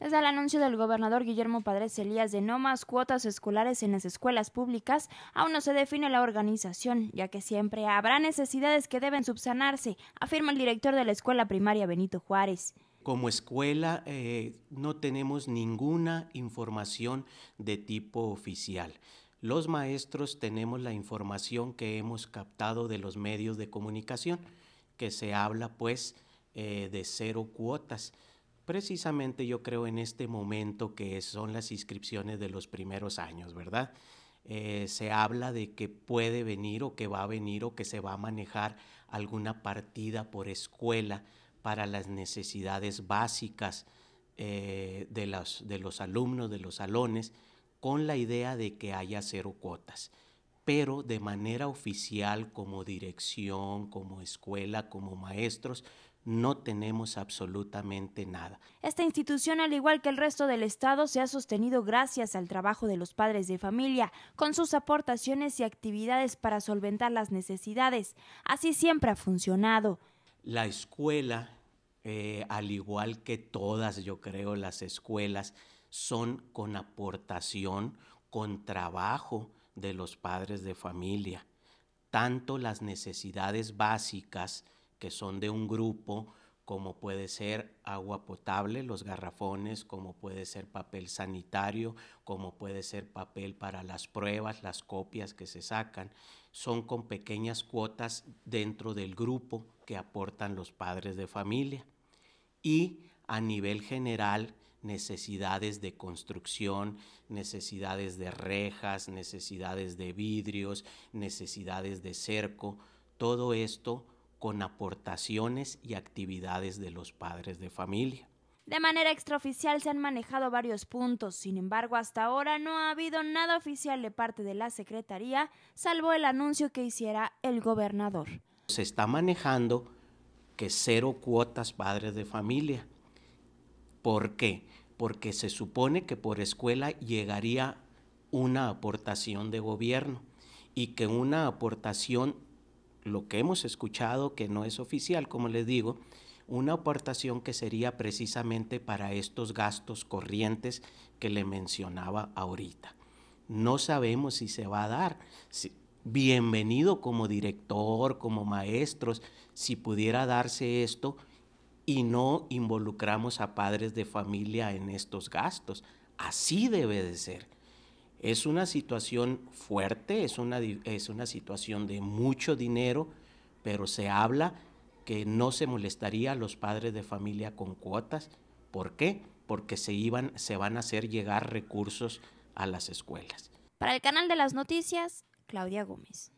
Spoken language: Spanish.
Desde el anuncio del gobernador Guillermo Padres Elías de no más cuotas escolares en las escuelas públicas, aún no se define la organización, ya que siempre habrá necesidades que deben subsanarse, afirma el director de la escuela primaria Benito Juárez. Como escuela eh, no tenemos ninguna información de tipo oficial. Los maestros tenemos la información que hemos captado de los medios de comunicación, que se habla pues eh, de cero cuotas precisamente yo creo en este momento que son las inscripciones de los primeros años, ¿verdad? Eh, se habla de que puede venir o que va a venir o que se va a manejar alguna partida por escuela para las necesidades básicas eh, de, los, de los alumnos, de los salones, con la idea de que haya cero cuotas. Pero de manera oficial, como dirección, como escuela, como maestros, no tenemos absolutamente nada. Esta institución, al igual que el resto del Estado, se ha sostenido gracias al trabajo de los padres de familia, con sus aportaciones y actividades para solventar las necesidades. Así siempre ha funcionado. La escuela, eh, al igual que todas, yo creo, las escuelas, son con aportación, con trabajo de los padres de familia. Tanto las necesidades básicas, que son de un grupo, como puede ser agua potable, los garrafones, como puede ser papel sanitario, como puede ser papel para las pruebas, las copias que se sacan, son con pequeñas cuotas dentro del grupo que aportan los padres de familia. Y a nivel general, necesidades de construcción, necesidades de rejas, necesidades de vidrios, necesidades de cerco, todo esto con aportaciones y actividades de los padres de familia. De manera extraoficial se han manejado varios puntos, sin embargo hasta ahora no ha habido nada oficial de parte de la Secretaría, salvo el anuncio que hiciera el gobernador. Se está manejando que cero cuotas padres de familia. ¿Por qué? Porque se supone que por escuela llegaría una aportación de gobierno y que una aportación lo que hemos escuchado, que no es oficial, como les digo, una aportación que sería precisamente para estos gastos corrientes que le mencionaba ahorita. No sabemos si se va a dar. bienvenido como director, como maestros, si pudiera darse esto y no involucramos a padres de familia en estos gastos. Así debe de ser. Es una situación fuerte, es una, es una situación de mucho dinero, pero se habla que no se molestaría a los padres de familia con cuotas. ¿Por qué? Porque se, iban, se van a hacer llegar recursos a las escuelas. Para el canal de las noticias, Claudia Gómez.